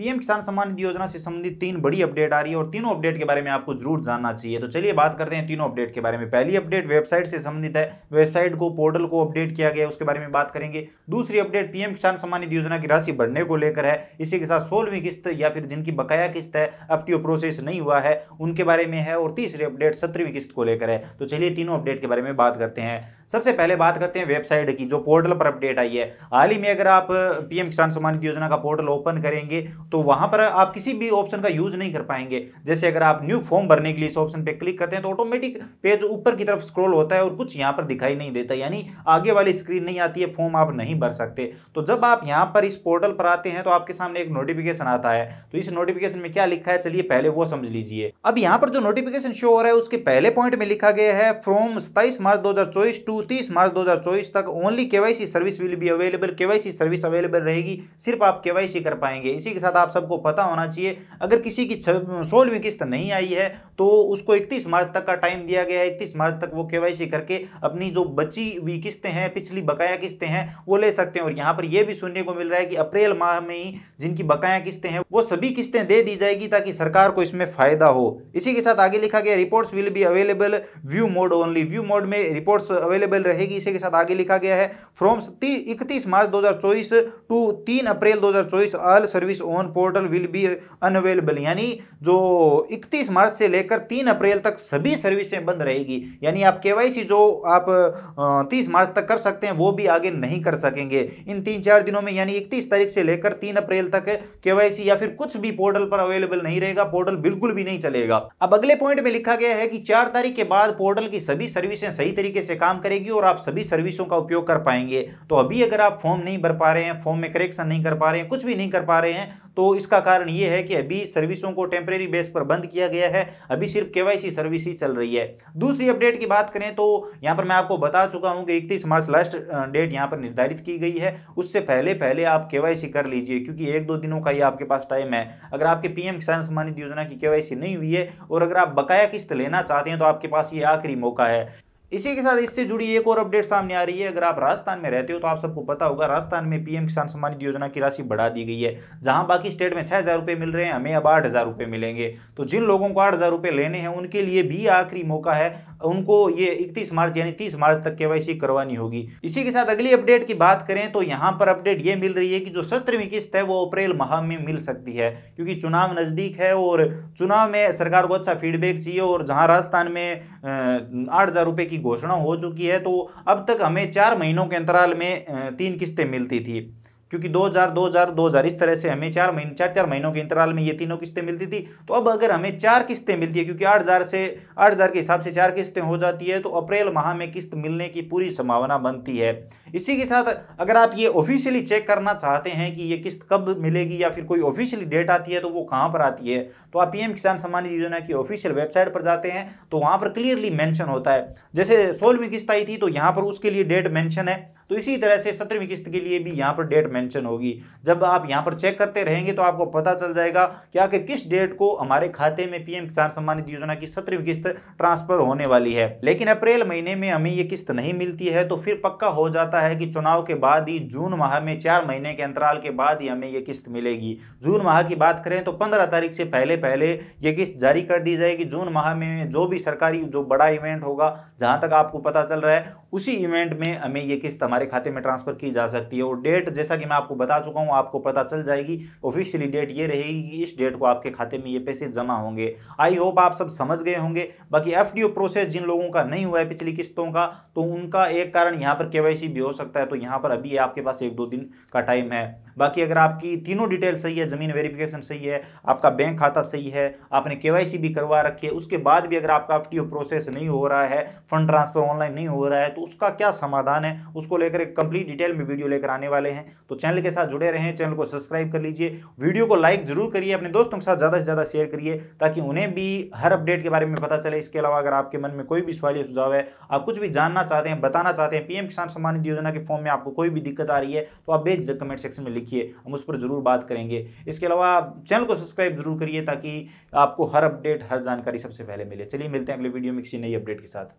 PM किसान सम्मान निधि योजना से संबंधित तीन बड़ी अपडेट आ रही है और तीनों अपडेट के बारे में आपको जरूर जानना चाहिए तो चलिए बात करते हैं तीनों अपडेट के बारे में पहली अपडेट वेबसाइट से संबंधित है वेबसाइट को पोर्टल को अपडेट किया गया उसके बारे में बात करेंगे दूसरी अपडेट पीएम किसान सम्मान निधि योजना की राशि बढ़ने को लेकर है इसी के साथ सोलहवीं किस्त या फिर जिनकी बकाया किस्त है अब टी तो प्रोसेस नहीं हुआ है उनके बारे में है और तीसरी अपडेट सत्रहवीं किस्त को लेकर है तो चलिए तीनों अपडेट के बारे में बात करते हैं सबसे पहले बात करते हैं वेबसाइट की जो पोर्टल पर अपडेट आई है हाल ही में अगर आप पीएम किसान सम्मान निधि योजना का पोर्टल ओपन करेंगे तो वहां पर आप किसी भी ऑप्शन का यूज नहीं कर पाएंगे जैसे अगर आप न्यू फॉर्म भरने के लिए इस ऑप्शन पर क्लिक करते हैं तो ऑटोमेटिक पेज ऊपर की तरफ स्क्रोल होता है और कुछ यहां पर दिखाई नहीं देता यानी आगे वाली स्क्रीन नहीं आती है फॉर्म आप नहीं भर सकते तो जब आप यहां पर इस पोर्टल पर आते हैं तो आपके सामने एक नोटिफिकेशन आता है तो इस नोटिफिकेशन में क्या लिखा है चलिए पहले वो समझ लीजिए अब यहां पर जो नोटिफिकेशन शो हो रहा है उसके पहले पॉइंट में लिखा गया है फ्रॉम सताइस मार्च दो टू तीस मार्च दो तक only KYC service will be available KYC service available रहेगी सिर्फ आप केवाईसी कर पाएंगे इसी के साथ था मतलब आप सबको पता होना चाहिए अगर किसी की सोलहवीं किस्त नहीं आई है तो उसको इकतीस मार्च तक का टाइम दिया गया है इकतीस मार्च तक वो के करके अपनी जो बची हुई किस्तें हैं पिछली बकाया किस्तें हैं वो ले सकते हैं और यहाँ पर यह भी सुनने को मिल रहा है कि अप्रैल माह में ही जिनकी बकाया किस्तें हैं वो सभी किस्तें दे दी जाएगी ताकि सरकार को इसमें फायदा हो इसी के साथ आगे लिखा गया reports will be available view mode only view mode में रिपोर्ट्स अवेलेबल रहेगी इसी के साथ आगे लिखा गया है फ्रॉम इकतीस मार्च 2024 टू तीन April 2024 all service on portal will be unavailable यानी जो 31 मार्च से लेकर 3 अप्रैल तक सभी सर्विसें बंद रहेगी यानी आप के जो आप 30 मार्च तक कर सकते हैं वो भी आगे नहीं कर सकेंगे इन तीन चार दिनों में यानी इकतीस तारीख से लेकर तीन अप्रैल तक के या फिर कुछ भी पोर्टल पर अवेलेबल नहीं रहेगा पोर्टल बिल्कुल भी नहीं चलेगा अब अगले पॉइंट में लिखा गया है कि चार तारीख के बाद पोर्टल की सभी सर्विसें सही तरीके से काम करेगी और आप सभी सर्विसों का उपयोग कर पाएंगे तो अभी अगर आप फॉर्म नहीं भर पा रहे हैं फॉर्म में करेक्शन नहीं कर पा रहे हैं कुछ भी नहीं कर पा रहे हैं तो इसका कारण ये है कि अभी सर्विसों को टेम्परेरी बेस पर बंद किया गया है अभी सिर्फ केवाईसी सर्विस ही चल रही है दूसरी अपडेट की बात करें तो यहाँ पर मैं आपको बता चुका हूँ कि इकतीस मार्च लास्ट डेट यहाँ पर निर्धारित की गई है उससे पहले पहले आप केवाईसी कर लीजिए क्योंकि एक दो दिनों का ही आपके पास टाइम है अगर आपके पीएम किसान सम्मान निधि योजना की केवाईसी नहीं हुई है और अगर आप बकाया किस्त लेना चाहते हैं तो आपके पास ये आखिरी मौका है इसी के साथ इससे जुड़ी एक और अपडेट सामने आ रही है अगर आप राजस्थान में रहते हो तो आप सबको पता होगा राजस्थान में पीएम किसान सम्मान निधि योजना की राशि बढ़ा दी गई है जहां बाकी स्टेट में छह हजार रुपए मिल रहे हैं हमें अब आठ हजार रुपए मिलेंगे तो जिन लोगों को आठ हजार रुपए लेने हैं उनके लिए भी आखिरी मौका है उनको ये इकतीस मार्च यानी तीस मार्च तक के करवानी होगी इसी के साथ अगली अपडेट की बात करें तो यहाँ पर अपडेट ये मिल रही है कि जो सत्रहवीं किस्त है वो अप्रैल माह में मिल सकती है क्योंकि चुनाव नजदीक है और चुनाव में सरकार को अच्छा फीडबैक चाहिए और जहाँ राजस्थान में आठ हजार रुपए की की घोषणा हो चुकी है तो अब तक हमें चार महीनों के अंतराल में तीन किस्तें मिलती थी क्योंकि 2000, 2000, 2000 इस तरह से हमें चार महीने चार चार महीनों के अंतराल में ये तीनों किस्तें मिलती थी तो अब अगर हमें चार किस्तें मिलती है क्योंकि 8000 से 8000 के हिसाब से चार किस्तें हो जाती है तो अप्रैल माह में किस्त मिलने की पूरी संभावना बनती है इसी के साथ अगर आप ये ऑफिशियली चेक करना चाहते हैं कि ये किस्त कब मिलेगी या फिर कोई ऑफिशियली डेट आती है तो वो कहाँ पर आती है तो आप पीएम किसान सम्मान योजना की ऑफिशियल वेबसाइट पर जाते हैं तो वहाँ पर क्लियरली मैंशन होता है जैसे सोलहवीं किस्त आई थी तो यहाँ पर उसके लिए डेट मैंशन है तो इसी तरह से सत्रहवीं किस्त के लिए भी यहाँ पर डेट मेंशन होगी जब आप यहाँ पर चेक करते रहेंगे तो आपको पता चल जाएगा कि आखिर किस डेट को हमारे खाते में पीएम किसान सम्मानित योजना की सत्रहवीं किस्त ट्रांसफर होने वाली है लेकिन अप्रैल महीने में हमें ये किस्त नहीं मिलती है तो फिर पक्का हो जाता रहा है कि चुनाव के बाद ही जून माह में चार महीने के अंतराल के बाद ही हमें यह किस्त मिलेगी जून माह की बात करें तो पंद्रह तारीख से पहले पहले यह किस्त जारी कर दी जाएगी जून माह में जो भी सरकारी जो बड़ा इवेंट होगा जहां तक आपको पता चल रहा है उसी इवेंट में हमें यह किस्त हमारे खाते में ट्रांसफर की जा सकती है और डेट जैसा कि मैं आपको बता चुका हूं आपको पता चल जाएगी ऑफिशियली डेट ये रहेगी कि इस डेट को आपके खाते में ये पैसे जमा होंगे आई होप आप सब समझ गए होंगे बाकी एफ प्रोसेस जिन लोगों का नहीं हुआ है पिछली किस्तों का तो उनका एक कारण यहां पर केवाईसी भी हो हो सकता है तो यहाँ पर अभी आपके पास एक दो दिन का टाइम है बाकी अगर आपकी तीनों डिटेल सही है ज़मीन वेरिफिकेशन सही है आपका बैंक खाता सही है आपने के भी करवा रखी है उसके बाद भी अगर आपका एफ प्रोसेस नहीं हो रहा है फंड ट्रांसफ़र ऑनलाइन नहीं हो रहा है तो उसका क्या समाधान है उसको लेकर एक कंप्लीट डिटेल में वीडियो लेकर आने वाले हैं तो चैनल के साथ जुड़े रहें चैनल को सब्सक्राइब कर लीजिए वीडियो को लाइक जरूर करिए अपने दोस्तों के साथ ज़्यादा से ज़्यादा शेयर करिए ताकि उन्हें भी हर अपडेट के बारे में पता चले इसके अलावा अगर आपके मन में कोई भी सवाल या सुझाव है आप कुछ भी जानना चाहते हैं बताना चाहते हैं पीएम किसान सम्मान निधि योजना के फॉर्म में आपको कोई भी दिक्कत आ रही है तो आप बेझक कमेंट सेक्शन में लिखिए हम उस पर जरूर बात करेंगे इसके अलावा चैनल को सब्सक्राइब जरूर करिए ताकि आपको हर अपडेट हर जानकारी सबसे पहले मिले चलिए मिलते हैं अगले वीडियो में किसी नई अपडेट के साथ